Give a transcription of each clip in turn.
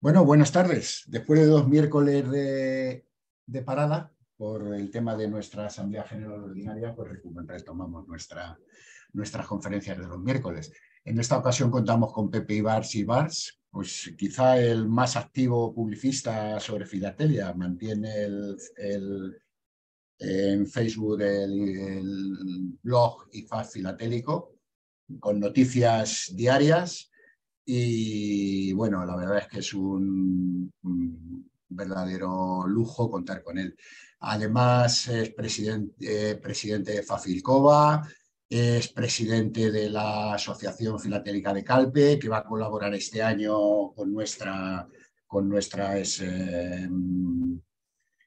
Bueno, buenas tardes. Después de dos miércoles de, parada por el tema de nuestra Asamblea General Ordinaria, pues retomamos nuestra, nuestras conferencias de los miércoles. En esta ocasión contamos con Pepe Ibars y Bars, pues quizá el más activo publicista sobre filatelia. Mantiene el, en Facebook el, el blog IFAS Filatélico con noticias diarias y bueno, la verdad es que es un, verdadero lujo contar con él. Además, es presidente, eh, presidente de Fafilcova, es presidente de la Asociación Filatélica de Calpe, que va a colaborar este año con nuestra, con nuestra, eh, mm,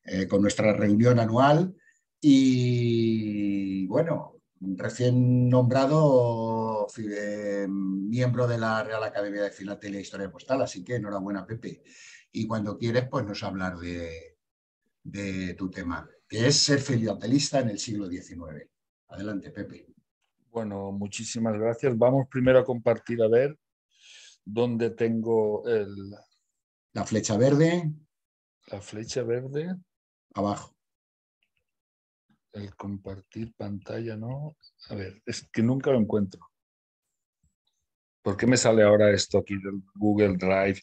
eh, con nuestra reunión anual. Y bueno, recién nombrado eh, miembro de la Real Academia de Filatelia e Historia Postal, así que enhorabuena, Pepe. Y cuando quieres, pues nos hablar de, tu tema, que es ser filatelista en el siglo XIX. Adelante, Pepe. Bueno, muchísimas gracias. Vamos primero a compartir, a ver dónde tengo La flecha verde. La flecha verde. Abajo el compartir pantalla, ¿no? A ver, es que nunca lo encuentro. ¿Por qué me sale ahora esto aquí del Google Drive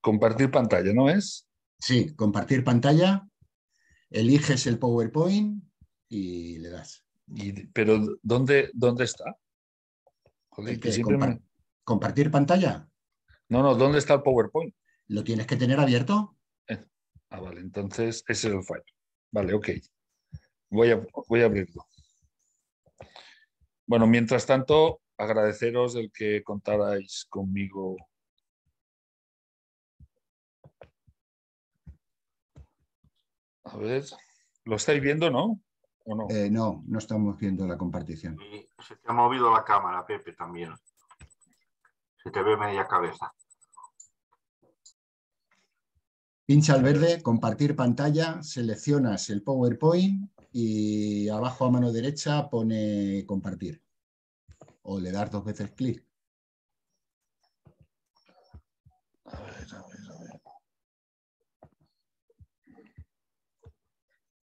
Compartir pantalla, ¿no es? Sí, compartir pantalla, eliges el PowerPoint y le das. pero ¿dónde, dónde está? ¿Compartir pantalla? No, no, ¿dónde está el PowerPoint? ¿Lo tienes que tener abierto? Eh, ah, vale, entonces ese es el fallo. Vale, ok. Voy a, voy a abrirlo. Bueno, mientras tanto, agradeceros el que contarais conmigo A ver, ¿lo estáis viendo, no? ¿O no? Eh, no, no estamos viendo la compartición. Se te ha movido la cámara, Pepe, también. Se te ve media cabeza. Pincha al verde, compartir pantalla, seleccionas el PowerPoint y abajo a mano derecha pone compartir. O le das dos veces clic.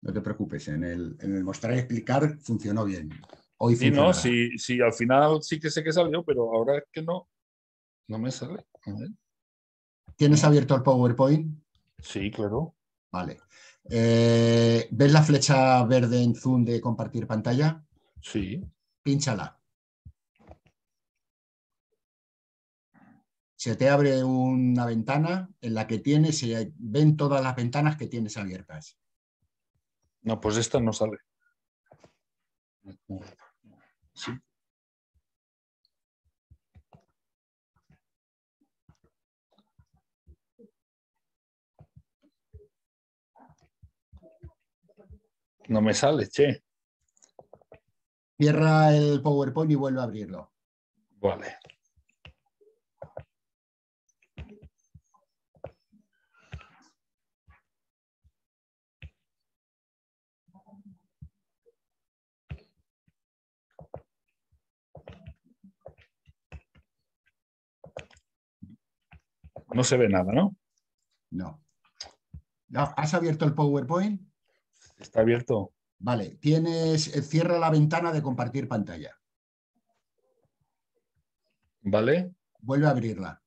No te preocupes, en el, mostrar y explicar funcionó bien. Hoy sí, no, sí, sí, al final sí que sé que salió, pero ahora es que no. No me sale. ¿Tienes abierto el PowerPoint? Sí, claro. Vale. Eh, ¿Ves la flecha verde en zoom de compartir pantalla? Sí. Pínchala. Se te abre una ventana en la que tienes y ven todas las ventanas que tienes abiertas. No, pues esta no sale. Sí. No me sale, che. Cierra el PowerPoint y vuelve a abrirlo. Vale. No se ve nada, ¿no? No. ¿Has abierto el PowerPoint? Está abierto. Vale, tienes, eh, cierra la ventana de compartir pantalla. Vale. Vuelve a abrirla.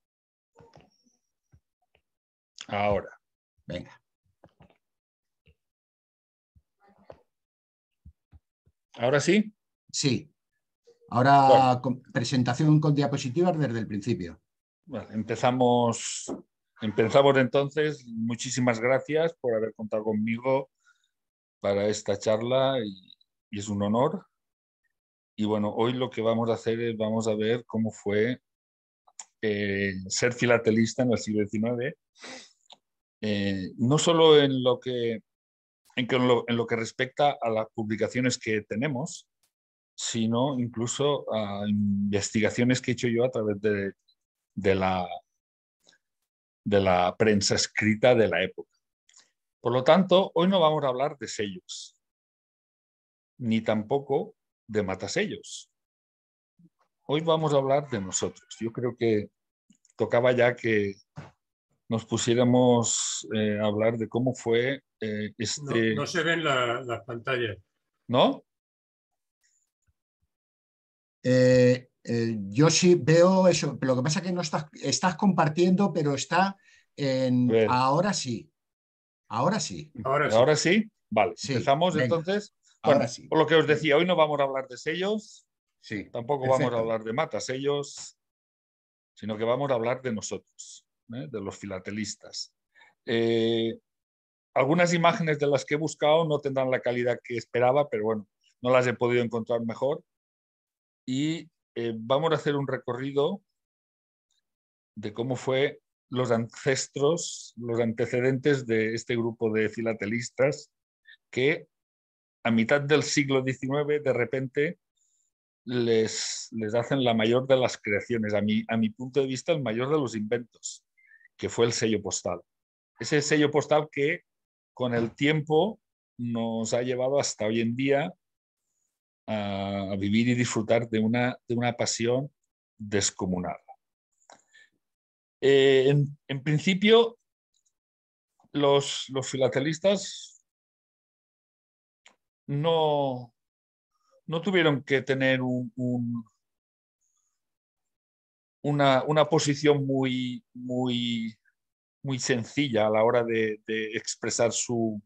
Ahora. Venga. ¿Ahora sí? Sí. Ahora presentación con diapositivas desde el principio. empezamos, empezamos entonces. Muchísimas gracias por haber contado conmigo para esta charla y, es un honor. Y bueno, hoy lo que vamos a hacer es, vamos a ver cómo fue eh, ser filatelista en el siglo XIX, eh, no solo en lo, que, en, que respecta a las publicaciones que tenemos, sino incluso a investigaciones que he hecho yo a través de, la, de la prensa escrita de la época. Por lo tanto, hoy no vamos a hablar de sellos, ni tampoco de matasellos. Hoy vamos a hablar de nosotros. Yo creo que tocaba ya que nos pusiéramos eh, a hablar de cómo fue eh, este No, se ven las pantallas. ¿No? Eh, yo sí veo eso. Lo que pasa es que no estás, estás compartiendo, pero está en... Ahora sí. Ahora sí. Ahora sí. Vale, empezamos entonces. Ahora sí. Por lo que os decía, hoy no vamos a hablar de sellos. Sí. Tampoco vamos a hablar de matas, sellos, sino que vamos a hablar de nosotros, ¿eh? de los filatelistas. Eh, algunas imágenes de las que he buscado no tendrán la calidad que esperaba, pero bueno, no las he podido encontrar mejor. Y eh, vamos a hacer un recorrido de cómo fue los ancestros, los antecedentes de este grupo de filatelistas que a mitad del siglo XIX de repente les, les hacen la mayor de las creaciones, a mi, a mi punto de vista el mayor de los inventos, que fue el sello postal. Ese sello postal que con el tiempo nos ha llevado hasta hoy en día a, a vivir y disfrutar de una, de una pasión descomunal. Eh, en, principio, los, filatelistas no, no tuvieron que tener una, posición muy, muy, muy sencilla a la hora de, expresar su,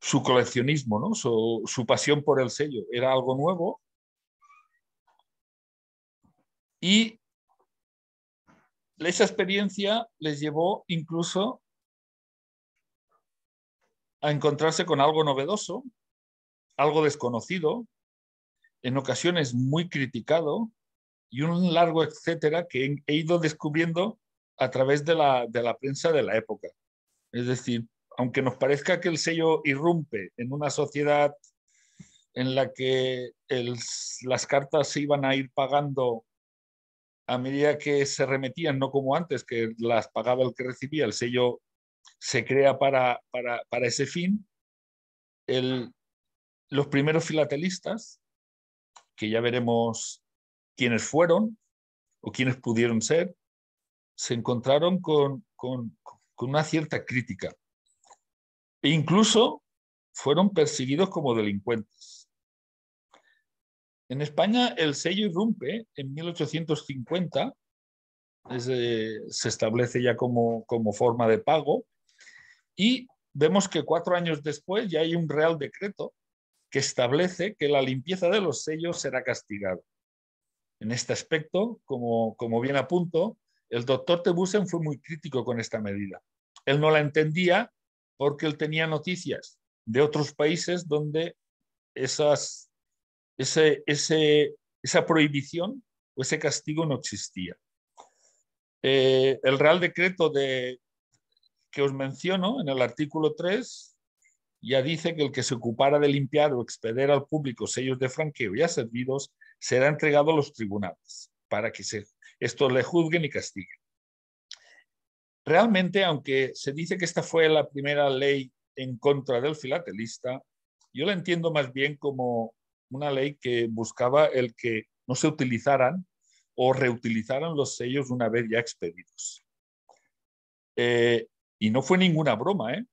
su coleccionismo, su, su, pasión por el sello. Era algo nuevo y esa experiencia les llevó incluso a encontrarse con algo novedoso, algo desconocido, en ocasiones muy criticado y un largo etcétera que he ido descubriendo a través de la, prensa de la época. Es decir, aunque nos parezca que el sello irrumpe en una sociedad en la que las cartas se iban a ir pagando a medida que se remetían, no como antes, que las pagaba el que recibía, el sello se crea para, para, ese fin. El, los primeros filatelistas, que ya veremos quiénes fueron o quiénes pudieron ser, se encontraron con, con, con una cierta crítica. E incluso fueron perseguidos como delincuentes en España el sello irrumpe en 1850, eh, se establece ya como, forma de pago y vemos que cuatro años después ya hay un real decreto que establece que la limpieza de los sellos será castigada. En este aspecto, como, como bien apunto, el doctor Tebusen fue muy crítico con esta medida. Él no la entendía porque él tenía noticias de otros países donde esas ese, esa prohibición o ese castigo no existía. Eh, el Real Decreto de, que os menciono en el artículo 3 ya dice que el que se ocupara de limpiar o expeder al público sellos de franqueo ya servidos será entregado a los tribunales para que se, estos le juzguen y castiguen. Realmente, aunque se dice que esta fue la primera ley en contra del filatelista, yo la entiendo más bien como una ley que buscaba el que no se utilizaran o reutilizaran los sellos una vez ya expedidos. Eh, y no fue ninguna broma. ¿eh?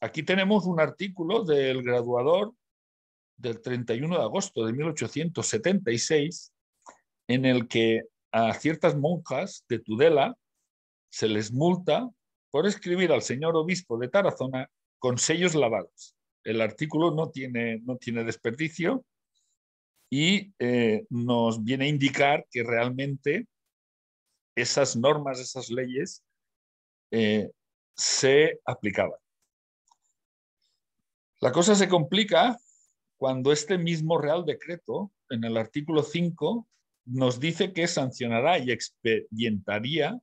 Aquí tenemos un artículo del graduador del 31 de agosto de 1876 en el que a ciertas monjas de Tudela se les multa por escribir al señor obispo de Tarazona con sellos lavados. El artículo no tiene, no tiene desperdicio y eh, nos viene a indicar que realmente esas normas, esas leyes eh, se aplicaban. La cosa se complica cuando este mismo Real Decreto, en el artículo 5, nos dice que sancionará y expedientaría a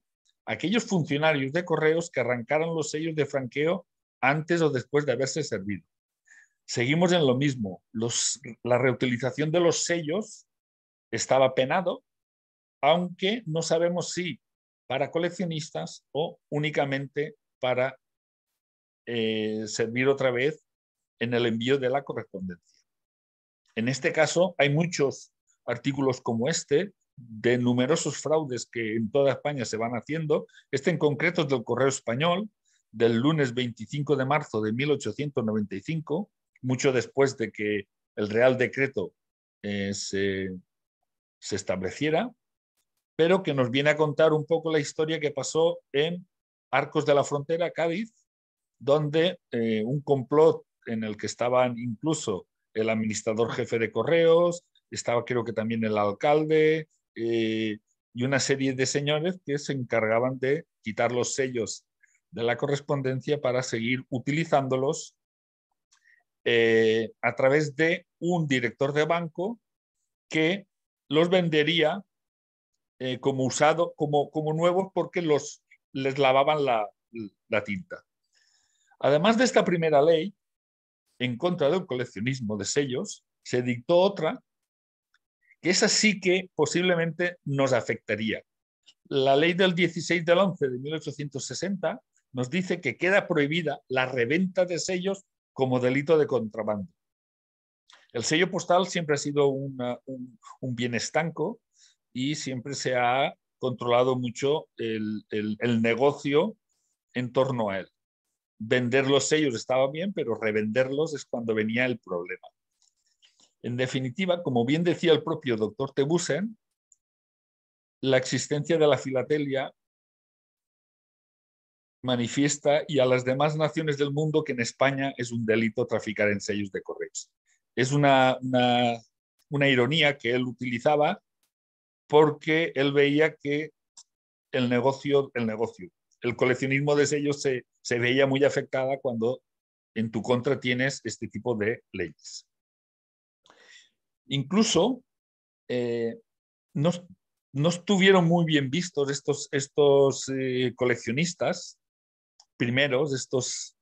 aquellos funcionarios de correos que arrancaran los sellos de franqueo antes o después de haberse servido. Seguimos en lo mismo. la reutilización de los sellos estaba penado, aunque no sabemos si para coleccionistas o únicamente para eh, servir otra vez en el envío de la correspondencia. En este caso, hay muchos artículos como este de numerosos fraudes que en toda España se van haciendo. Este en concreto es del Correo Español, del lunes 25 de marzo de 1895, mucho después de que el Real Decreto eh, se, estableciera, pero que nos viene a contar un poco la historia que pasó en Arcos de la Frontera, Cádiz, donde eh, un complot en el que estaban incluso el administrador jefe de correos, estaba creo que también el alcalde eh, y una serie de señores que se encargaban de quitar los sellos de la correspondencia para seguir utilizándolos eh, a través de un director de banco que los vendería eh, como usado, como, nuevos porque los, les lavaban la, la tinta. Además de esta primera ley, en contra del coleccionismo de sellos, se dictó otra, que es así que posiblemente nos afectaría. La ley del 16 del 11 de 1860 nos dice que queda prohibida la reventa de sellos como delito de contrabando. El sello postal siempre ha sido un, un, bien estanco y siempre se ha controlado mucho el, el negocio en torno a él. Vender los sellos estaba bien, pero revenderlos es cuando venía el problema. En definitiva, como bien decía el propio doctor Tebusen, la existencia de la filatelia manifiesta y a las demás naciones del mundo que en España es un delito traficar en sellos de correos. Es una, ironía que él utilizaba porque él veía que el negocio, el negocio, el coleccionismo de sellos se, veía muy afectada cuando en tu contra tienes este tipo de leyes. Incluso eh, no, estuvieron muy bien vistos estos, estos eh, coleccionistas primeros, estos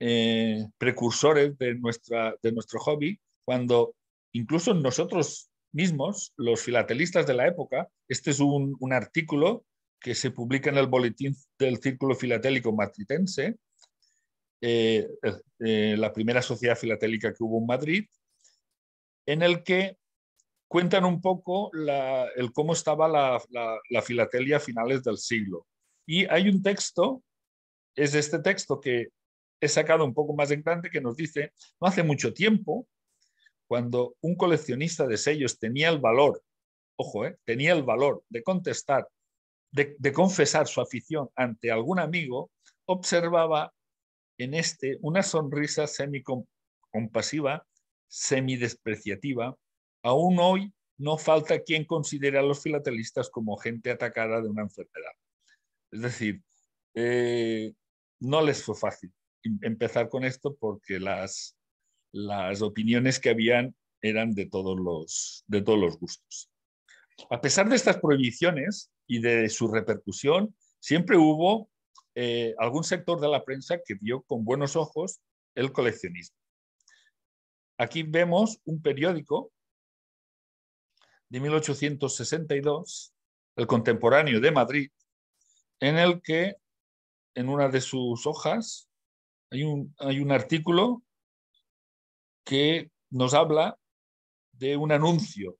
eh, precursores de, nuestra, de nuestro hobby, cuando incluso nosotros mismos, los filatelistas de la época, este es un, artículo que se publica en el boletín del Círculo Filatélico matritense, eh, eh, la primera sociedad filatélica que hubo en Madrid, en el que cuentan un poco el cómo estaba la, la filatelia a finales del siglo. Y hay un texto es este texto que he sacado un poco más en grande que nos dice, no hace mucho tiempo, cuando un coleccionista de sellos tenía el valor, ojo, eh, tenía el valor de contestar, de, confesar su afición ante algún amigo, observaba en este una sonrisa semi-compassiva, semi-despreciativa. Aún hoy no falta quien considere a los filatelistas como gente atacada de una enfermedad. Es decir, eh, no les fue fácil em-, empezar con esto porque las, opiniones que habían eran de todos, los, de todos los gustos. A pesar de estas prohibiciones y de su repercusión, siempre hubo eh, algún sector de la prensa que vio con buenos ojos el coleccionismo. Aquí vemos un periódico de 1862, el contemporáneo de Madrid, en el que en una de sus hojas, hay un, artículo que nos habla de un anuncio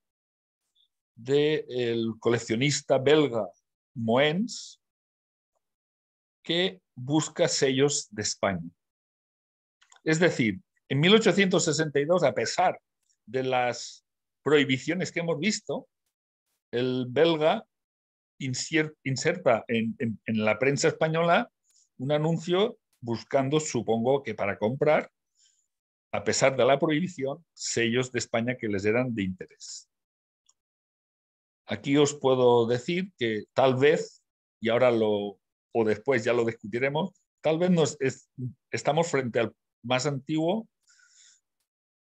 del coleccionista belga Moens que busca sellos de España. Es decir, en 1862, a pesar de las prohibiciones que hemos visto, el belga inserta en la prensa española un anuncio buscando, supongo que para comprar, a pesar de la prohibición, sellos de España que les eran de interés. Aquí os puedo decir que tal vez, y ahora lo, o después ya lo discutiremos, tal vez nos estamos frente al más antiguo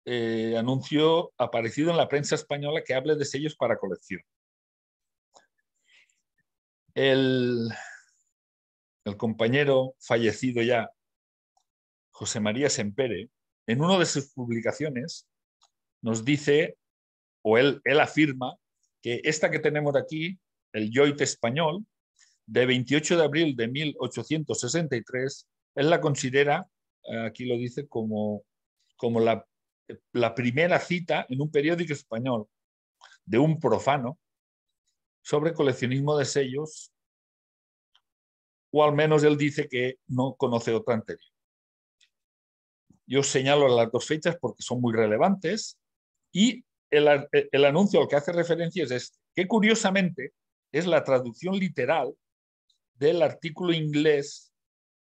eh, anuncio aparecido en la prensa española que hable de sellos para colección. El, el compañero fallecido ya, José María Sempere, en una de sus publicaciones nos dice, o él, él afirma, que esta que tenemos aquí, el yoite español, de 28 de abril de 1863, él la considera, aquí lo dice, como, como la, la primera cita en un periódico español de un profano sobre coleccionismo de sellos o al menos él dice que no conoce otra anterior. Yo señalo las dos fechas porque son muy relevantes y el, eh, anuncio al que hace referencia es este, que curiosamente es la traducción literal del artículo inglés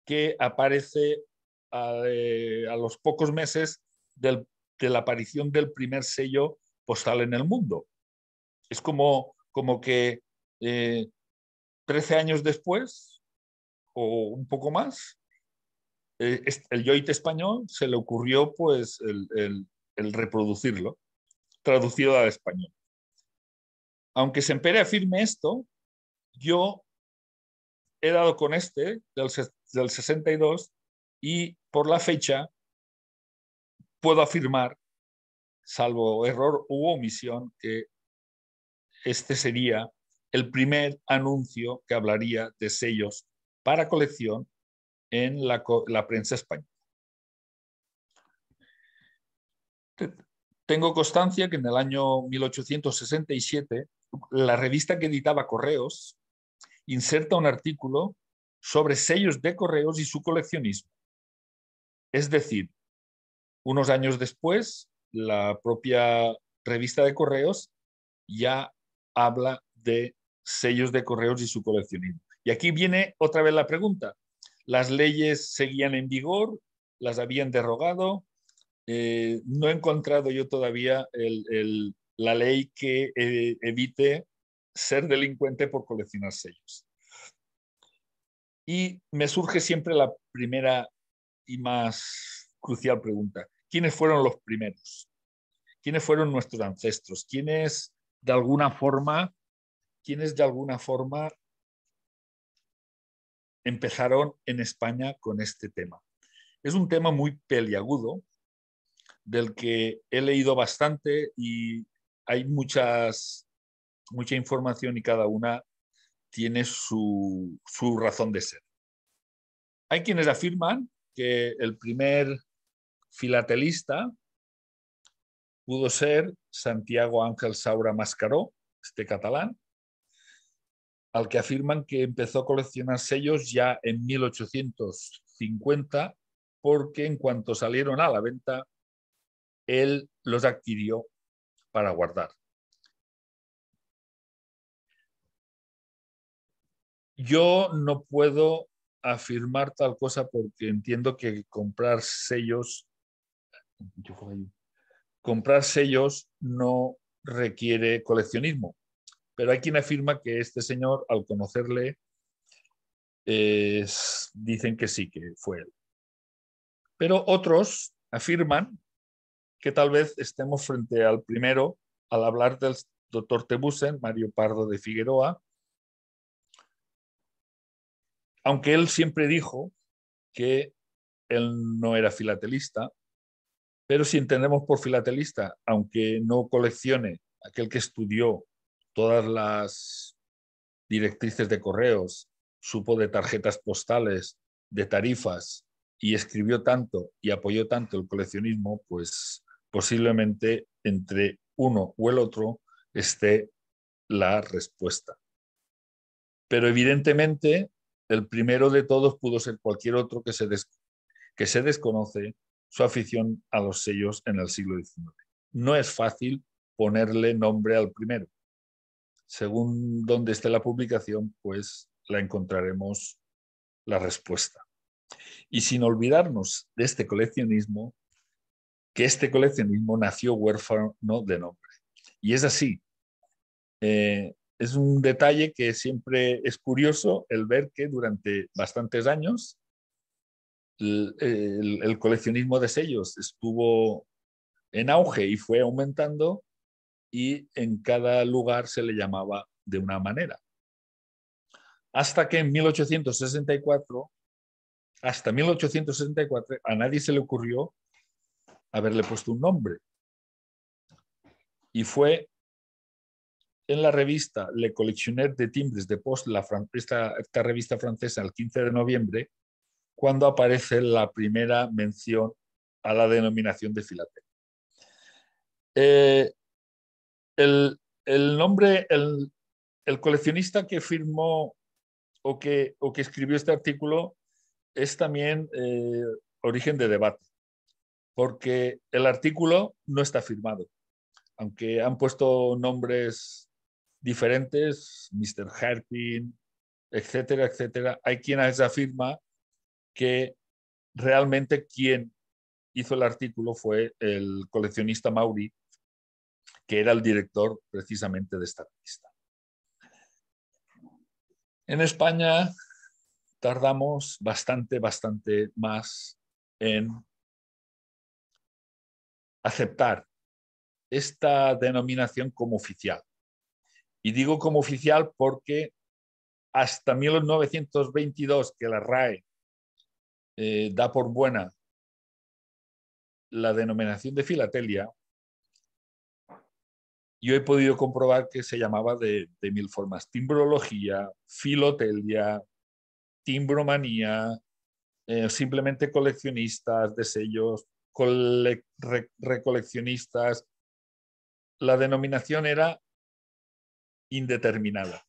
que aparece eh, a, los pocos meses del, de la aparición del primer sello postal en el mundo. Es como, como que 13 eh, años después, o un poco más, eh, el yoite español se le ocurrió pues el, reproducirlo, traducido al español. Aunque se Sempere afirme esto, yo he dado con este del, del 62 y por la fecha puedo afirmar, salvo error u omisión, que este sería el primer anuncio que hablaría de sellos para colección en la, prensa española. Tengo constancia que en el año 1867 la revista que editaba Correos inserta un artículo sobre sellos de correos y su coleccionismo. Es decir, unos años después, la propia revista de correos ya habla de sellos de correos y su coleccionismo. Y aquí viene otra vez la pregunta. ¿Las leyes seguían en vigor? ¿Las habían derogado? Eh, no he encontrado yo todavía la ley que eh, evite ser delincuente por coleccionar sellos. Y me surge siempre la primera y más crucial pregunta. ¿Quiénes fueron los primeros? ¿Quiénes fueron nuestros ancestros? ¿Quiénes de alguna forma, quiénes de alguna forma empezaron en España con este tema. Es un tema muy peliagudo, del que he leído bastante y hay muchas, mucha información y cada una tiene su, su razón de ser. Hay quienes afirman que el primer filatelista pudo ser Santiago Ángel Saura Mascaró, este catalán, al que afirman que empezó a coleccionar sellos ya en 1850 porque en cuanto salieron a la venta, él los adquirió para guardar. Yo no puedo afirmar tal cosa porque entiendo que comprar sellos, comprar sellos no requiere coleccionismo. Pero hay quien afirma que este señor, al conocerle, dicen que sí, que fue él. Pero otros afirman que tal vez estemos frente al primero al hablar del doctor Tebusen, Mario Pardo de Figueroa, aunque él siempre dijo que él no era filatelista, pero si entendemos por filatelista, aunque no coleccione aquel que estudió todas las directrices de correos, supo de tarjetas postales, de tarifas y escribió tanto y apoyó tanto el coleccionismo, pues posiblemente entre uno o el otro esté la respuesta. Pero evidentemente el primero de todos pudo ser cualquier otro que se, que se desconoce su afición a los sellos en el siglo XIX. No es fácil ponerle nombre al primero, según dónde esté la publicación, pues la encontraremos la respuesta. Y sin olvidarnos de este coleccionismo, que este coleccionismo nació huérfano de nombre. Y es así. Eh, es un detalle que siempre es curioso el ver que durante bastantes años el coleccionismo de sellos estuvo en auge y fue aumentando y en cada lugar se le llamaba de una manera. Hasta que en 1864, hasta 1864, a nadie se le ocurrió haberle puesto un nombre. Y fue en la revista Le Collectionneur de Timbres de Post, la esta, revista francesa, el 15 de noviembre, cuando aparece la primera mención a la denominación de Filatel. Eh, el, nombre, el, coleccionista que firmó o que, o que escribió este artículo es también eh, origen de debate, porque el artículo no está firmado, aunque han puesto nombres diferentes, Mr. Harpin, etcétera, etcétera. Hay quienes afirma que realmente quien hizo el artículo fue el coleccionista Mauri, que era el director precisamente de esta revista. En España tardamos bastante, bastante más en aceptar esta denominación como oficial. Y digo como oficial porque hasta 1922, que la RAE eh, da por buena la denominación de filatelia, yo he podido comprobar que se llamaba de, mil formas, timbrología, filotelia, timbromanía, eh, simplemente coleccionistas de sellos, recoleccionistas. La denominación era indeterminada.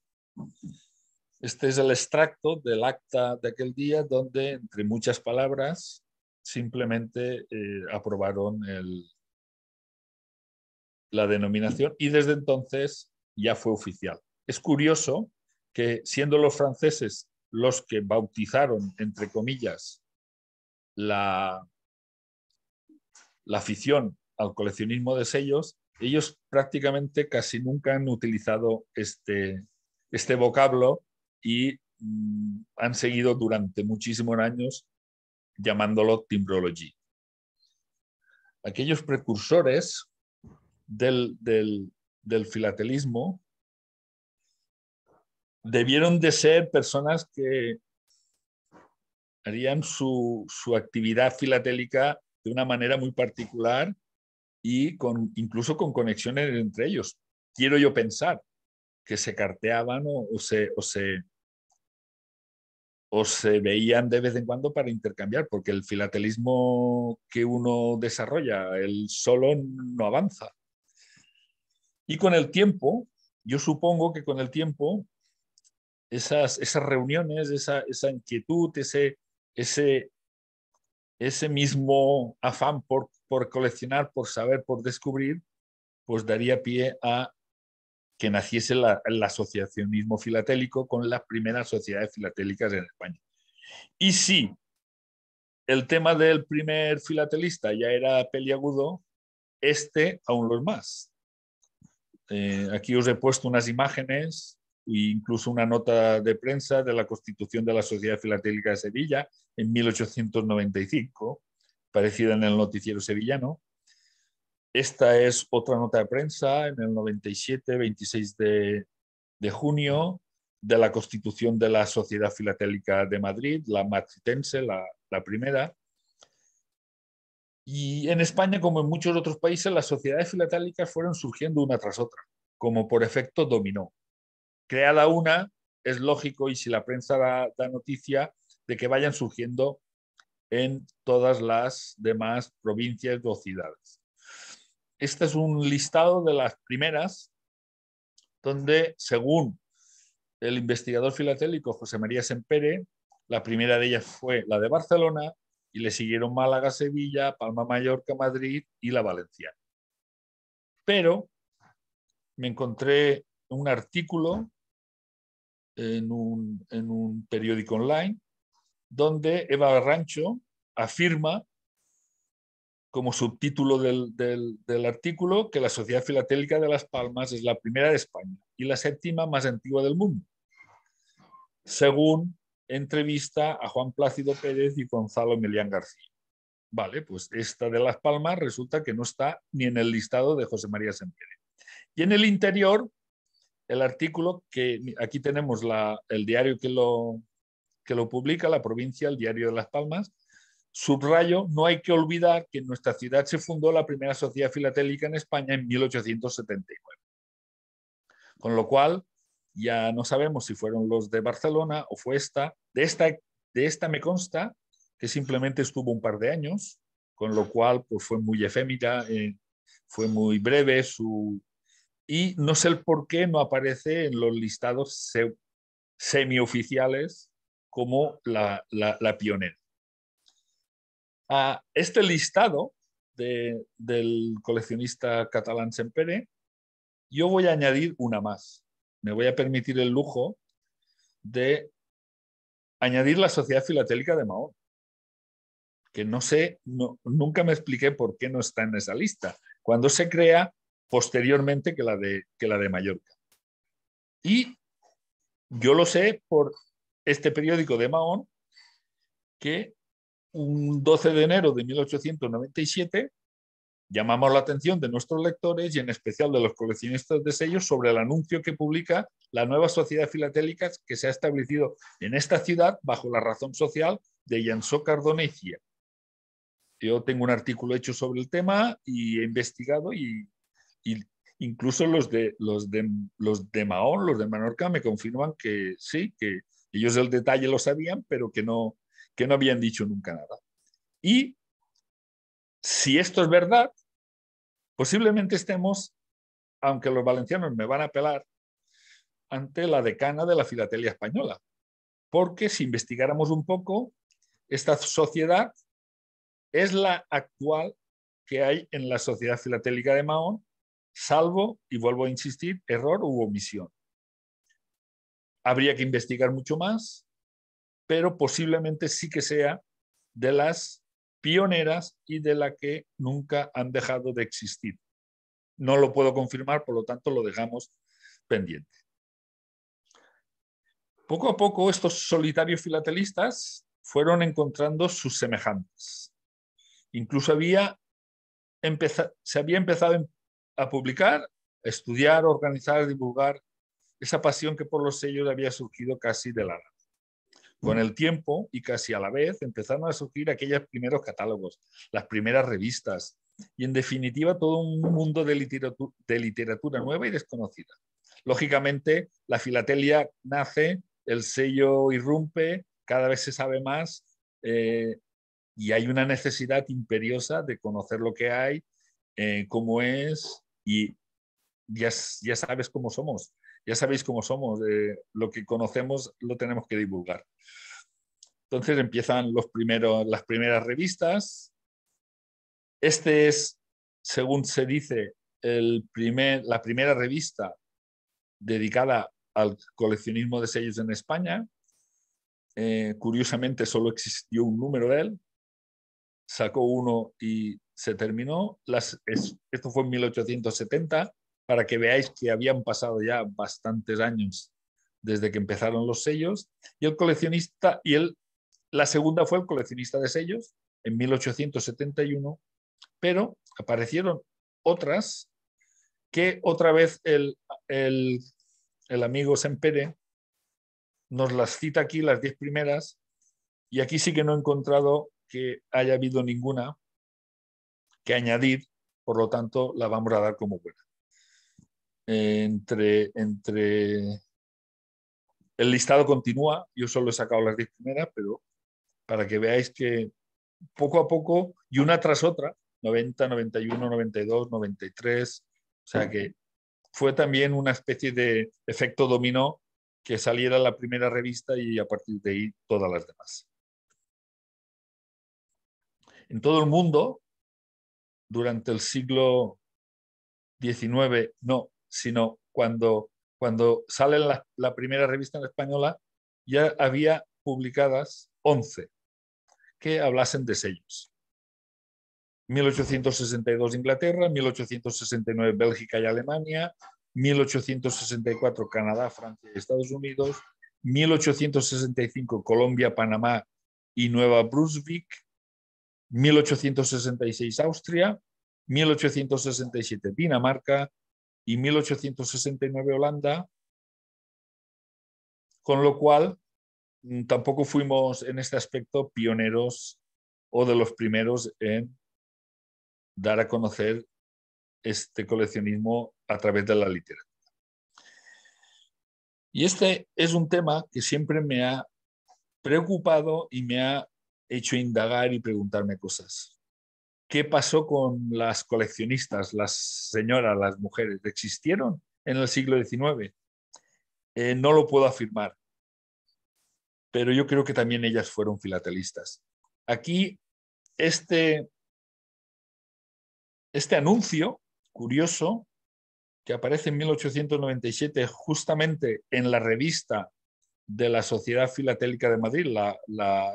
Este es el extracto del acta de aquel día donde, entre muchas palabras, simplemente eh, aprobaron el, la denominación y desde entonces ya fue oficial. Es curioso que siendo los franceses los que bautizaron, entre comillas, la, la afición al coleccionismo de sellos, ellos prácticamente casi nunca han utilizado este, este vocablo y mm, han seguido durante muchísimos años llamándolo timbrología. Aquellos precursores del, filatelismo debieron de ser personas que harían su, actividad filatélica de una manera muy particular y con, incluso con conexiones entre ellos. Quiero yo pensar que se carteaban o, se, se, o se veían de vez en cuando para intercambiar, porque el filatelismo que uno desarrolla, él solo no avanza. Y con el tiempo, yo supongo que con el tiempo, esas, esas reuniones, esa, inquietud, ese, ese, mismo afán por, por coleccionar, por saber, por descubrir, pues daría pie a que naciese el asociacionismo filatélico con las primeras sociedades filatélicas en España. Y sí, el tema del primer filatelista ya era peliagudo, este aún los más. Eh, aquí os he puesto unas imágenes e incluso una nota de prensa de la constitución de la Sociedad Filatélica de Sevilla en 1895, parecida en el noticiero sevillano. Esta es otra nota de prensa en el 97, 26 de, junio, de la constitución de la Sociedad Filatélica de Madrid, la matritense, la primera. Y en España, como en muchos otros países, las sociedades filatélicas fueron surgiendo una tras otra, como por efecto dominó. Creada una, es lógico, y si la prensa da, noticia, de que vayan surgiendo en todas las demás provincias o ciudades. Este es un listado de las primeras, donde, según el investigador filatélico José María Sempere, la primera de ellas fue la de Barcelona, y le siguieron Málaga, Sevilla, Palma, Mallorca, Madrid y la Valenciana. Pero me encontré un artículo en un, periódico online donde Eva Rancho afirma como subtítulo del, del, artículo que la Sociedad Filatélica de Las Palmas es la primera de España y la séptima más antigua del mundo, según entrevista a Juan Plácido Pérez y Gonzalo Melián García. Vale, pues esta de Las Palmas resulta que no está ni en el listado de José María Sempere. Y en el interior, el artículo que aquí tenemos la, el diario que lo, que lo publica, la provincia, el diario de Las Palmas, Subrayo, no hay que olvidar que en nuestra ciudad se fundó la primera sociedad filatélica en España en 1879. Con lo cual, ya no sabemos si fueron los de Barcelona o fue esta. De esta, de esta me consta que simplemente estuvo un par de años, con lo cual pues, fue muy efémica, eh, fue muy breve su... Y no sé el por qué no aparece en los listados semioficiales como la, pionera. Ah, este listado del coleccionista catalán Sempere, yo voy a añadir una más, me voy a permitir el lujo de añadir la Sociedad Filatélica de Mahón, que no sé, nunca me expliqué por qué no está en esa lista, cuando se crea posteriormente que la de, que la de Mallorca. Y yo lo sé por este periódico de Mahón, que un 12 de enero de 1897 llamamos la atención de nuestros lectores y en especial de los coleccionistas de sellos sobre el anuncio que publica la nueva sociedad filatélica que se ha establecido en esta ciudad bajo la razón social de Jansó Cardonecia. Yo tengo un artículo hecho sobre el tema y he investigado y, incluso los de, los, de, los de Mahón, los de Menorca, me confirman que sí, que ellos el detalle lo sabían, pero que no, que no habían dicho nunca nada. Y si esto es verdad, posiblemente estemos, aunque los valencianos me van a apelar, ante la decana de la filatelia española, porque si investigáramos un poco, esta sociedad es la actual que hay en la Sociedad Filatélica de Mahón, salvo, y vuelvo a insistir, error u omisión. Habría que investigar mucho más, pero posiblemente sí que sea de las pioneras y de la que nunca han dejado de existir. No lo puedo confirmar, por lo tanto lo dejamos pendiente. Poco a poco estos solitarios filatelistas fueron encontrando sus semejantes. Incluso había se había empezado a publicar, estudiar, organizar, divulgar esa pasión que por los sellos había surgido casi de la nada. Con el tiempo y casi a la vez empezaron a surgir aquellos primeros catálogos, las primeras revistas y en definitiva todo un mundo de, literatura, nueva y desconocida. Lógicamente, la filatelia nace, el sello irrumpe, cada vez se sabe más eh, y hay una necesidad imperiosa de conocer lo que hay, eh, cómo es y ya sabes cómo somos ya sabéis cómo somos, eh, lo que conocemos lo tenemos que divulgar. Entonces empiezan los primeros, las primeras revistas. Este es, según se dice, el primer, la primera revista dedicada al coleccionismo de sellos en España. Eh, curiosamente solo existió un número de él, sacó uno y se terminó. esto fue en 1870 para que veáis que habían pasado ya bastantes años desde que empezaron los sellos. Y el coleccionista, y él la segunda fue el coleccionista de sellos en 1871, pero aparecieron otras que otra vez el, el, el amigo Sempere nos las cita aquí, las diez primeras, y aquí sí que no he encontrado que haya habido ninguna que añadir, por lo tanto la vamos a dar como buena entre, entre... El listado continúa, yo solo he sacado las 10 primeras, pero para que veáis que poco a poco y una tras otra, 90, 91, 92, 93, o sea que fue también una especie de efecto dominó que saliera la primera revista y a partir de ahí todas las demás. En todo el mundo, durante el siglo XIX, no, sino cuando, cuando sale la, primera revista en española, ya había publicadas 11 que hablasen de sellos. 1862 Inglaterra, 1869 Bélgica y Alemania, 1864 Canadá, Francia y Estados Unidos, 1865 Colombia, Panamá y Nueva Brunswick, 1866 Austria, 1867 Dinamarca, y 1869 Holanda, con lo cual mm, tampoco fuimos en este aspecto pioneros o de los primeros en dar a conocer este coleccionismo a través de la literatura. Y este es un tema que siempre me ha preocupado y me ha hecho indagar y preguntarme cosas. ¿Qué pasó con las coleccionistas, las señoras, las mujeres? ¿Existieron en el siglo XIX? Eh, no lo puedo afirmar, pero yo creo que también ellas fueron filatelistas. Aquí, este, este anuncio curioso que aparece en 1897 justamente en la revista de la Sociedad Filatélica de Madrid,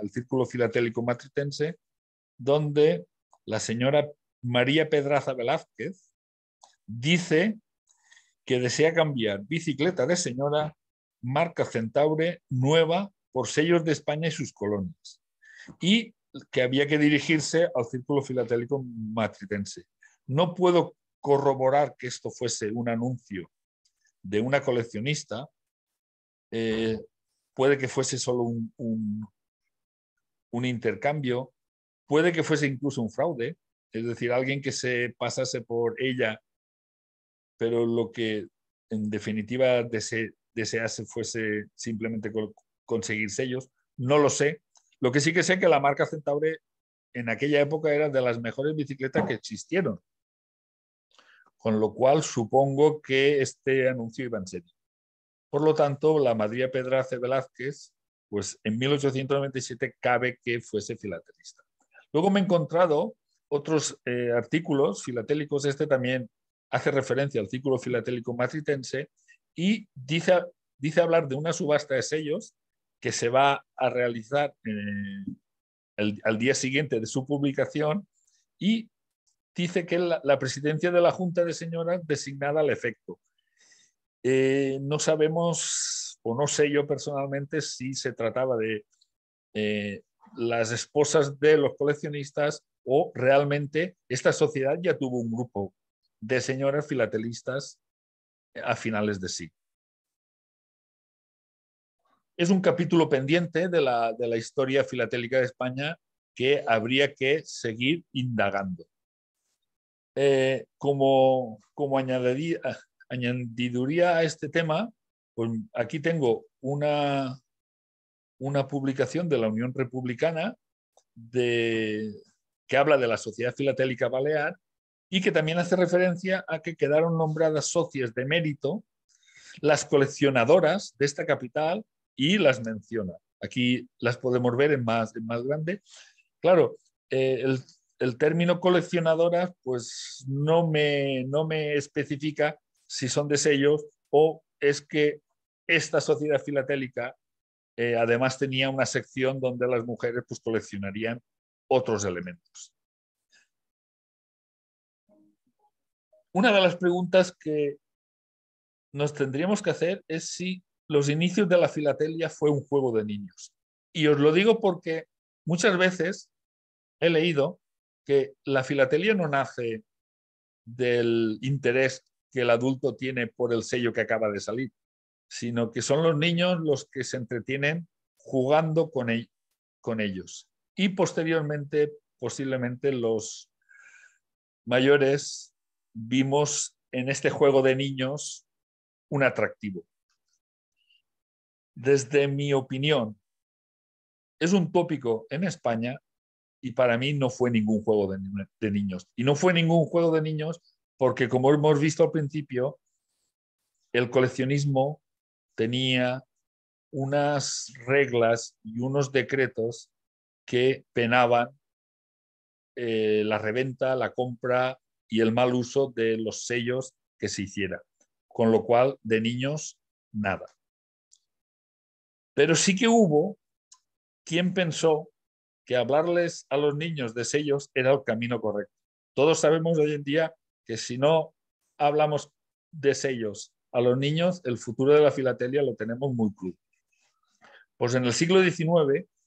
el Círculo Filatélico Matritense, donde la señora María Pedraza Velázquez, dice que desea cambiar bicicleta de señora, marca Centaure, nueva, por sellos de España y sus colonias. Y que había que dirigirse al Círculo Filatélico Matritense. No puedo corroborar que esto fuese un anuncio de una coleccionista. Eh, puede que fuese solo un, un intercambio, Puede que fuese incluso un fraude, es decir, alguien que se pasase por ella, pero lo que en definitiva desease fuese simplemente conseguir sellos. No lo sé. Lo que sí que sé es que la marca Centaure en aquella época era de las mejores bicicletas que existieron. Con lo cual supongo que este anuncio iba en serio. Por lo tanto, la Madrid Pedrace Velázquez, pues en 1897 cabe que fuese filatelista. Luego me he encontrado otros eh, artículos filatélicos, este también hace referencia al círculo filatélico matritense y dice, dice hablar de una subasta de sellos que se va a realizar eh, al día siguiente de su publicación y dice que la, presidencia de la Junta de Señoras designada al efecto. Eh, no sabemos, o no sé yo personalmente, si se trataba de las esposas de los coleccionistas o realmente esta sociedad ya tuvo un grupo de señoras filatelistas eh, a finales de siglo. Es un capítulo pendiente de la, historia filatélica de España que habría que seguir indagando. Eh, como añadiduría a este tema, pues aquí tengo una, una publicación de la Unión Republicana que habla de la Sociedad Filatélica Balear y que también hace referencia a que quedaron nombradas socias de mérito las coleccionadoras de esta capital y las menciona. Aquí las podemos ver en más, más grande. Claro, eh, el, término coleccionadoras pues no me, no me especifica si son de sellos o es que esta sociedad filatélica eh, además tenía una sección donde las mujeres pues, coleccionarían otros elementos. Una de las preguntas que nos tendríamos que hacer es si los inicios de la filatelia fue un juego de niños. Y os lo digo porque muchas veces he leído que la filatelia no nace del interés que el adulto tiene por el sello que acaba de salir, sino que son los niños los que se entretienen jugando con, ellos. Y posteriormente, posiblemente los mayores vimos en este juego de niños un atractivo. Desde mi opinión, es un tópico en España y para mí no fue ningún juego de, niños. Y no fue ningún juego de niños porque, como hemos visto al principio, el coleccionismo tenía unas reglas y unos decretos que penaban eh, la reventa, la compra y el mal uso de los sellos que se hiciera. Con lo cual, de niños, nada. Pero sí que hubo quien pensó que hablarles a los niños de sellos era el camino correcto. Todos sabemos hoy en día que si no hablamos de sellos a los niños el futuro de la filatelia lo tenemos muy claro. Pues en el siglo XIX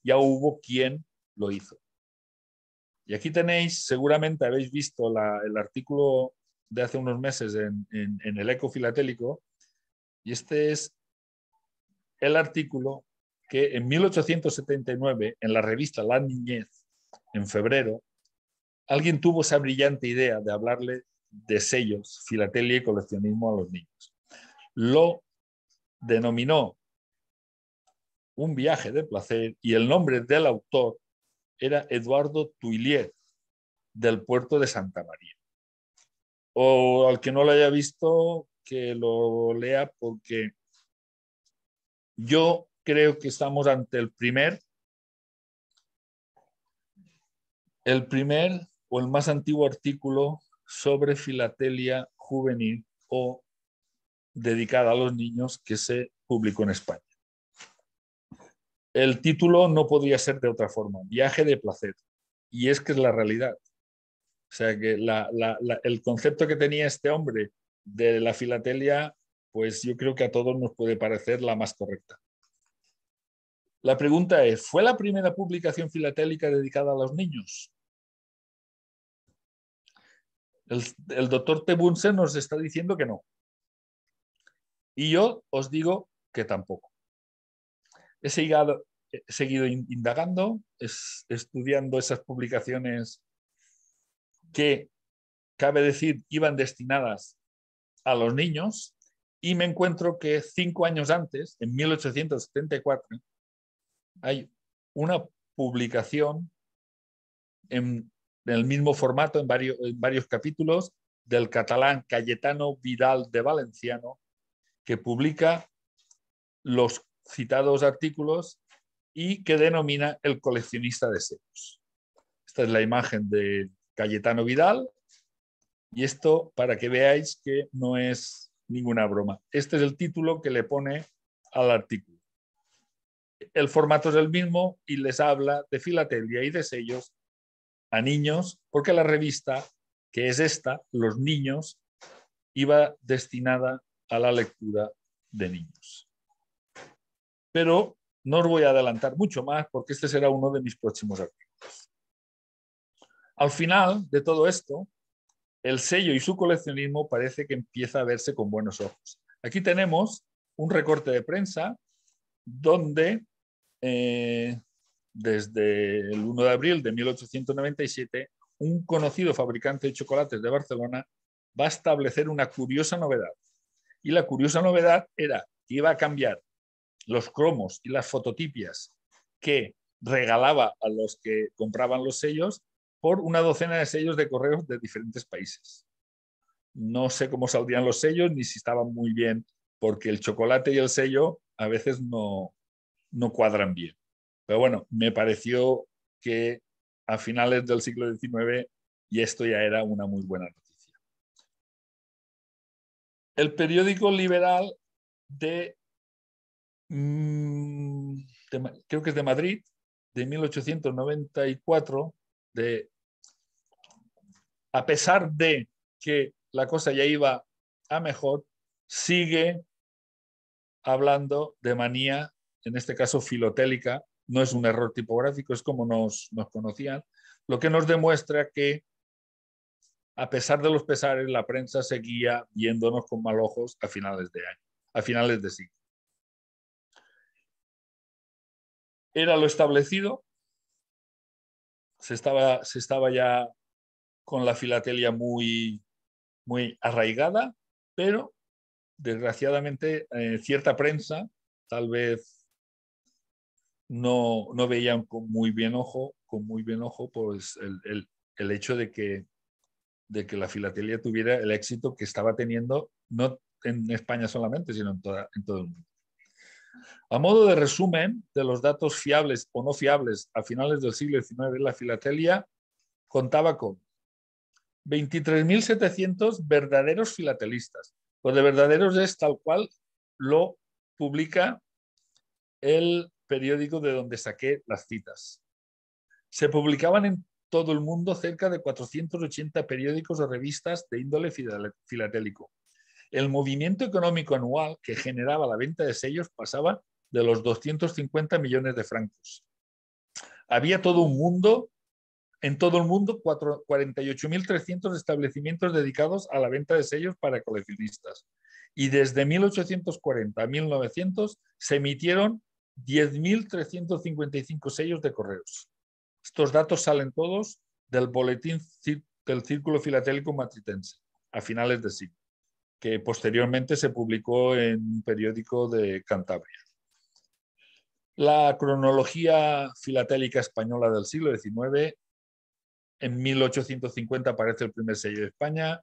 ya hubo quien lo hizo. Y aquí tenéis, seguramente habéis visto el artículo de hace unos meses en el Eco Filatélico, y este es el artículo que en 1879, en la revista La Niñez, en febrero, alguien tuvo esa brillante idea de hablarle de sellos, filatelia y coleccionismo a los niños lo denominó un viaje de placer y el nombre del autor era Eduardo Tuilier del puerto de Santa María. O al que no lo haya visto, que lo lea porque yo creo que estamos ante el primer, el primer o el más antiguo artículo sobre filatelia juvenil o dedicada a los niños que se publicó en España. El título no podría ser de otra forma, Viaje de placer. Y es que es la realidad. O sea que el concepto que tenía este hombre de la filatelia, pues yo creo que a todos nos puede parecer la más correcta. La pregunta es, ¿fue la primera publicación filatélica dedicada a los niños? El, el doctor Tebunsen nos está diciendo que no. Y yo os digo que tampoco. He seguido, indagando, estudiando esas publicaciones que, cabe decir, iban destinadas a los niños y me encuentro que cinco años antes, en 1874, hay una publicación en, el mismo formato, en varios, en varios capítulos, del catalán Cayetano Vidal de Valenciano, que publica los citados artículos y que denomina el coleccionista de sellos. Esta es la imagen de Cayetano Vidal y esto para que veáis que no es ninguna broma. Este es el título que le pone al artículo. El formato es el mismo y les habla de filatelia y de sellos a niños, porque la revista, que es esta, Los Niños, iba destinada a la lectura de niños. Pero no os voy a adelantar mucho más porque este será uno de mis próximos artículos. Al final de todo esto, el sello y su coleccionismo parece que empieza a verse con buenos ojos. Aquí tenemos un recorte de prensa donde eh, desde el 1 de abril de 1897 un conocido fabricante de chocolates de Barcelona va a establecer una curiosa novedad y la curiosa novedad era que iba a cambiar los cromos y las fototipias que regalaba a los que compraban los sellos por una docena de sellos de correos de diferentes países. No sé cómo saldrían los sellos ni si estaban muy bien, porque el chocolate y el sello a veces no, no cuadran bien. Pero bueno, me pareció que a finales del siglo XIX y esto ya era una muy buena el periódico liberal de, mm, creo que es de Madrid, de 1894, de, a pesar de que la cosa ya iba a mejor, sigue hablando de manía, en este caso filotélica, no es un error tipográfico, es como nos conocían, lo que nos demuestra que a pesar de los pesares, la prensa seguía viéndonos con mal ojos a finales de año, a finales de siglo. Era lo establecido, se estaba, se estaba ya con la filatelia muy, muy arraigada, pero desgraciadamente eh, cierta prensa tal vez no, no veían con muy bien ojo, con muy bien ojo pues, el hecho de que de que la filatelia tuviera el éxito que estaba teniendo, no en España solamente, sino en, todo el mundo. A modo de resumen de los datos fiables o no fiables, a finales del siglo XIX la filatelia contaba con 23.700 verdaderos filatelistas. Lo pues de verdaderos es tal cual lo publica el periódico de donde saqué las citas. Se publicaban en todo el mundo cerca de 480 periódicos o revistas de índole filatélico. El movimiento económico anual que generaba la venta de sellos pasaba de los 250 millones de francos. Había todo un mundo, en todo el mundo, 48.300 establecimientos dedicados a la venta de sellos para coleccionistas. Y desde 1840 a 1900 se emitieron 10.355 sellos de correos. Estos datos salen todos del boletín del Círculo Filatélico Matritense a finales del siglo, que posteriormente se publicó en un periódico de Cantabria. La cronología filatélica española del siglo XIX, en 1850 aparece el primer sello de España.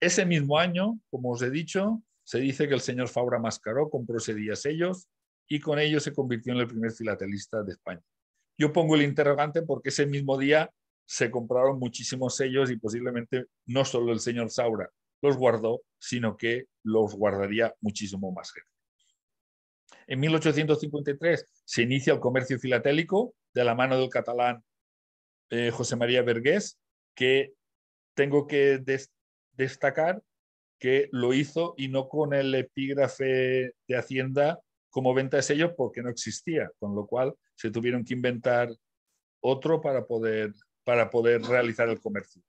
Ese mismo año, como os he dicho, se dice que el señor Faura Mascaró compró ese día sellos y con ello se convirtió en el primer filatelista de España. Yo pongo el interrogante porque ese mismo día se compraron muchísimos sellos y posiblemente no solo el señor Saura los guardó, sino que los guardaría muchísimo más gente. En 1853 se inicia el comercio filatélico de la mano del catalán eh, José María Vergés, que tengo que destacar que lo hizo y no con el epígrafe de Hacienda como venta de sellos porque no existía, con lo cual se tuvieron que inventar otro para poder, para poder realizar el comercio.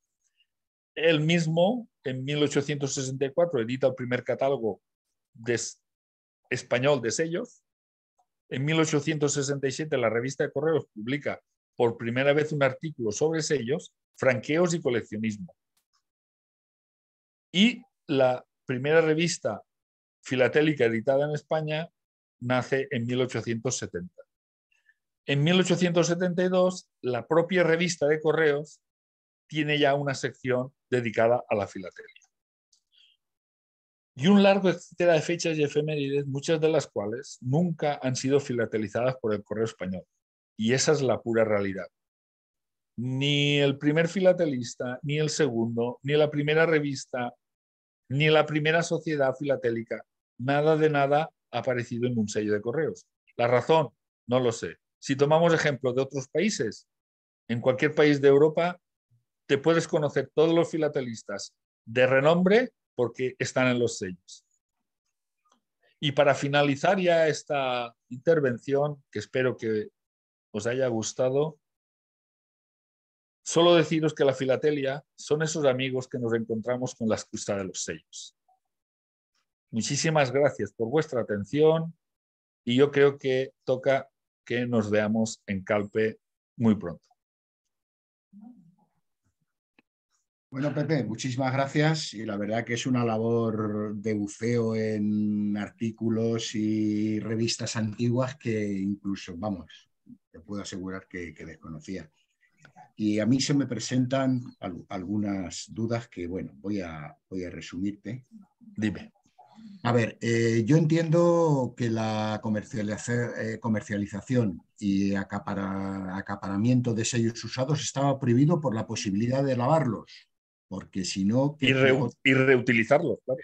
Él mismo, en 1864, edita el primer catálogo español de sellos. En 1867, la revista de Correos publica por primera vez un artículo sobre sellos, franqueos y coleccionismo. Y la primera revista filatélica editada en España nace en 1870. En 1872, la propia revista de correos tiene ya una sección dedicada a la filatelia. Y un largo etcétera de fechas y efemérides, muchas de las cuales nunca han sido filatelizadas por el correo español. Y esa es la pura realidad. Ni el primer filatelista, ni el segundo, ni la primera revista, ni la primera sociedad filatélica, nada de nada ha aparecido en un sello de correos. La razón, no lo sé. Si tomamos ejemplo de otros países, en cualquier país de Europa te puedes conocer todos los filatelistas de renombre porque están en los sellos. Y para finalizar ya esta intervención, que espero que os haya gustado, solo deciros que la filatelia son esos amigos que nos encontramos con la excusa de los sellos. Muchísimas gracias por vuestra atención y yo creo que toca que nos veamos en Calpe muy pronto. Bueno, Pepe, muchísimas gracias y la verdad que es una labor de buceo en artículos y revistas antiguas que incluso, vamos, te puedo asegurar que, desconocía. Y a mí se me presentan algunas dudas que, bueno, voy a, voy a resumirte. Dime. A ver, eh, yo entiendo que la eh, comercialización y acaparamiento de sellos usados estaba prohibido por la posibilidad de lavarlos, porque si no... Y, reutilizarlos, claro.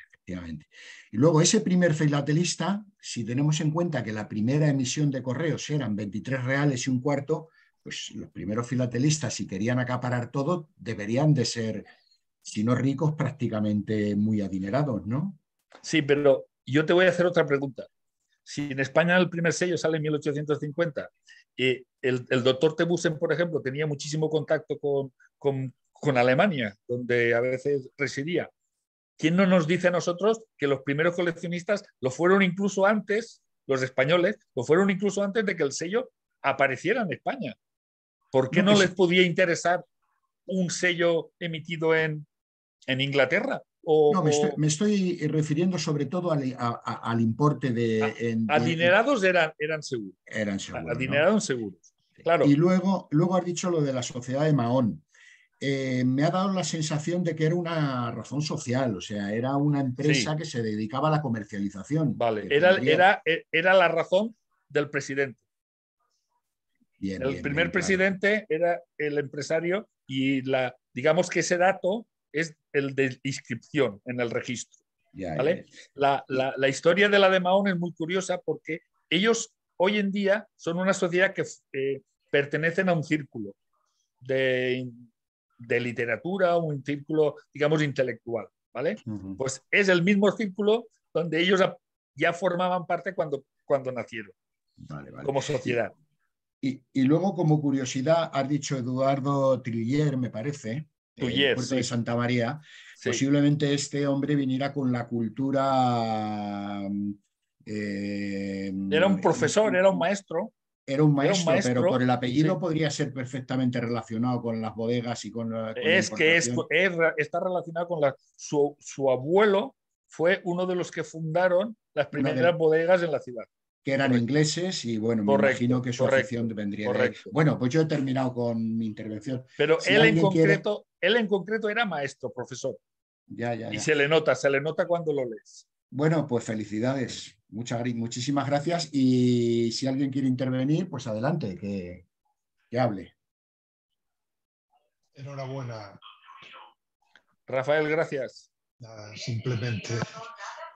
Y luego, ese primer filatelista, si tenemos en cuenta que la primera emisión de correos eran 23 reales y un cuarto, pues los primeros filatelistas, si querían acaparar todo, deberían de ser, si no ricos, prácticamente muy adinerados, ¿no? Sí, pero yo te voy a hacer otra pregunta. Si en España el primer sello sale en 1850, y el, doctor Tebusen, por ejemplo, tenía muchísimo contacto con, Alemania, donde a veces residía. ¿Quién no nos dice a nosotros que los primeros coleccionistas lo fueron incluso antes, los españoles, lo fueron incluso antes de que el sello apareciera en España? ¿Por qué no, pues les podía interesar un sello emitido en Inglaterra? no, me estoy, eh, refiriendo sobre todo al, importe ah, de, adinerados eran, eran seguros. Eran seguros. Adinerados seguros, claro. Y luego, luego has dicho lo de la sociedad de Mahón. Eh, me ha dado la sensación de que era una razón social, o sea, era una empresa que se dedicaba a la comercialización. Vale, era, e, era, la razón del presidente. el primer presidente era el empresario y la, digamos que ese dato es el de inscripción en el registro. ¿vale? La, historia de la de Mahón es muy curiosa porque ellos hoy en día son una sociedad que eh, pertenecen a un círculo de, literatura, un círculo, digamos, intelectual. ¿vale? Pues es el mismo círculo donde ellos ya formaban parte cuando, cuando nacieron como sociedad. Y, luego, como curiosidad, ha dicho Eduardo Trillier me parece, el puerto de Santa María, posiblemente este hombre viniera con la cultura... Eh, era un eh, profesor, era un maestro. Era un maestro, pero por el apellido podría ser perfectamente relacionado con las bodegas y con, Es que está relacionado con la, su, abuelo, fue uno de los que fundaron las primeras bodegas en la ciudad que eran ingleses y bueno, me imagino que su afición vendría Bueno, pues yo he terminado con mi intervención. Pero él, en concreto, él en concreto era maestro, profesor. Ya, ya, Y se le nota, se le nota cuando lo lees. Bueno, pues felicidades. Muchas, muchísimas gracias y si alguien quiere intervenir, pues adelante, que, hable. Enhorabuena. Rafael, gracias. simplemente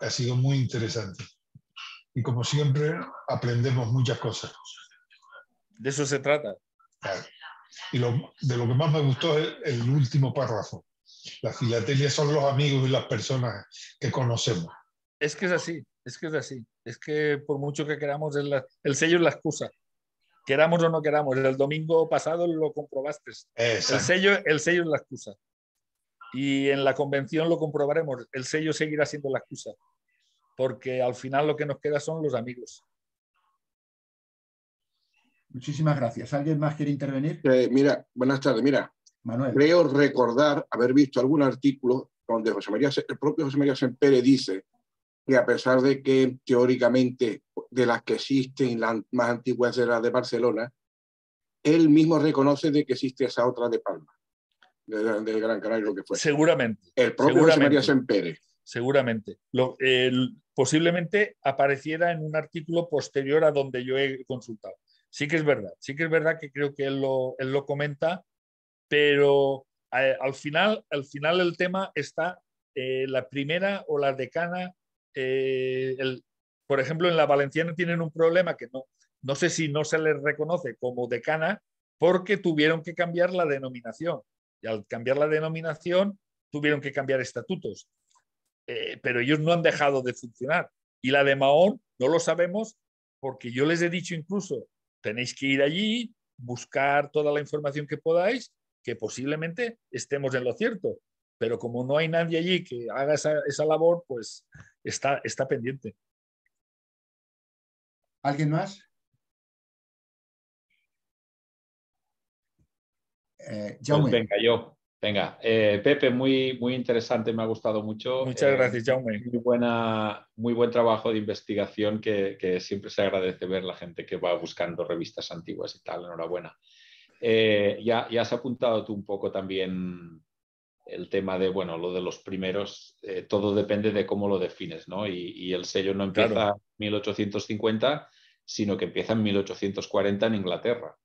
ha sido muy interesante y como siempre aprendemos muchas cosas. De eso se trata. Y de lo que más me gustó es el, último párrafo. La filatelia son los amigos y las personas que conocemos. Es que es así, es que es así. Es que por mucho que queramos, el, sello es la excusa. Queramos o no queramos, el domingo pasado lo comprobaste. El sello, el sello es la excusa. Y en la convención lo comprobaremos, el sello seguirá siendo la excusa porque al final lo que nos queda son los amigos. Muchísimas gracias. ¿Alguien más quiere intervenir? Eh, mira, buenas tardes. Mira, Manuel. creo recordar haber visto algún artículo donde José María, el propio José María Sempere dice que a pesar de que teóricamente de las que existen, las más antiguas es la de Barcelona, él mismo reconoce de que existe esa otra de Palma, del Gran Canario. lo que fue. Seguramente. El propio José María Sempere. Seguramente posiblemente apareciera en un artículo posterior a donde yo he consultado. Sí que es verdad, sí que es verdad que creo que él lo, comenta, pero eh, al, final, al final el tema está eh, la primera o la decana. Eh, por ejemplo, en la valenciana tienen un problema que no, no sé si no se les reconoce como decana porque tuvieron que cambiar la denominación. Y al cambiar la denominación, tuvieron que cambiar estatutos. Eh, pero ellos no han dejado de funcionar. Y la de Mahón no lo sabemos porque yo les he dicho incluso, tenéis que ir allí, buscar toda la información que podáis, que posiblemente estemos en lo cierto. Pero como no hay nadie allí que haga esa, labor, pues está, está pendiente. ¿Alguien más? Eh, pues venga, yo. Venga, eh, Pepe, muy, muy interesante, me ha gustado mucho. Muchas eh, gracias, Jaume. Muy, buena, muy buen trabajo de investigación que, siempre se agradece ver la gente que va buscando revistas antiguas y tal, enhorabuena. Eh, ya, has apuntado tú un poco también el tema de, bueno, lo de los primeros, todo depende de cómo lo defines, ¿no? Y, el sello no empieza en 1850, sino que empieza en 1840 en Inglaterra.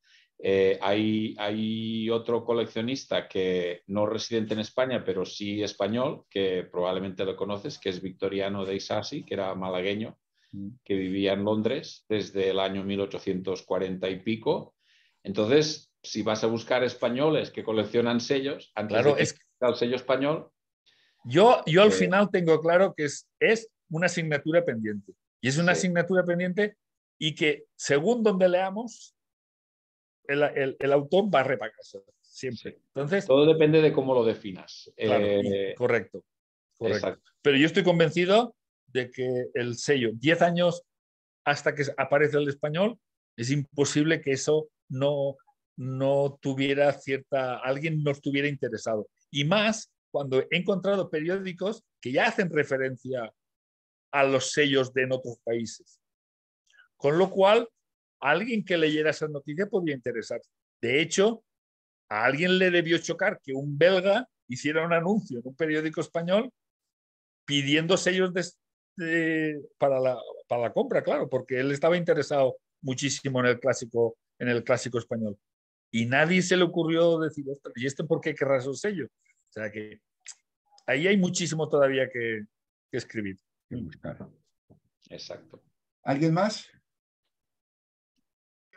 Eh, hay, hay, otro coleccionista que no residente en España, pero sí español, que probablemente lo conoces, que es Victoriano de Isasi, que era malagueño, mm. que vivía en Londres desde el año 1840 y pico. Entonces, si vas a buscar españoles que coleccionan sellos, antes claro, de que es... el sello español. Yo, yo al eh, final tengo claro que es, es una asignatura pendiente. Y es una asignatura pendiente y que según donde leamos, el, autor barre para casa, siempre. Entonces, Todo depende de cómo lo definas. Eh, correcto. correcto. Pero yo estoy convencido de que el sello, 10 años hasta que aparece el español, es imposible que eso no, no tuviera cierta, alguien no estuviera interesado. Y más cuando he encontrado periódicos que ya hacen referencia a los sellos de otros países. Con lo cual, alguien que leyera esa noticia podía interesarse. De hecho, a alguien le debió chocar que un belga hiciera un anuncio en un periódico español pidiendo sellos para, la, compra, claro, porque él estaba interesado muchísimo en el clásico, en el clásico español. Y nadie se le ocurrió decir, ¿y este por qué querrá esos sellos? O sea que ahí hay muchísimo todavía que, escribir. Exacto. ¿Alguien más?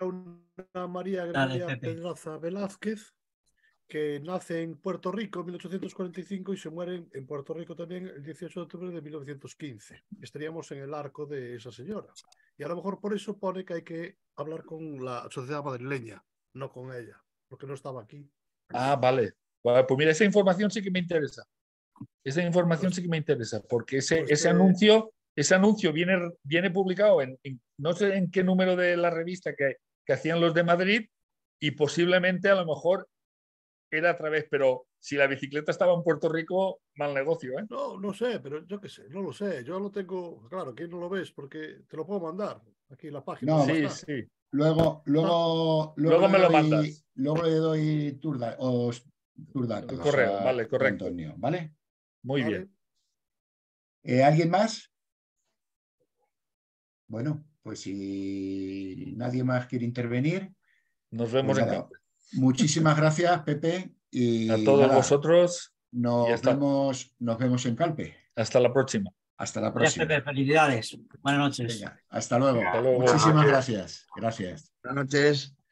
una María Gracia Pedraza Velázquez, que nace en Puerto Rico en 1845 y se muere en Puerto Rico también el 18 de octubre de 1915. Estaríamos en el arco de esa señora. Y a lo mejor por eso pone que hay que hablar con la sociedad madrileña, no con ella, porque no estaba aquí. Ah, vale. pues mira, esa información sí que me interesa. Esa información pues sí que me interesa, porque ese, pues ese anuncio ese anuncio viene, viene publicado en, en, no sé en qué número de la revista que, que hacían los de Madrid y posiblemente a lo mejor era a través, pero si la bicicleta estaba en Puerto Rico, mal negocio. ¿eh? No, no sé, pero yo qué sé, no lo sé. Yo lo tengo, claro, aquí no lo ves porque te lo puedo mandar aquí en la página. No, sí, sí. Ah. Luego, luego, luego, me lo mandas. Luego le doy turda, o turda, correo, vale, correcto. Antonio, ¿vale? Muy bien. Eh, ¿Alguien más? Bueno, pues si nadie más quiere intervenir. Nos vemos pues en Calpe. Muchísimas gracias, Pepe. Y a todos vosotros. Nos, vemos, nos vemos en Calpe. Hasta la próxima. Hasta la próxima. Gracias, Pepe. Felicidades. Buenas noches. hasta, luego. hasta, luego. Muchísimas gracias. Gracias. Buenas noches.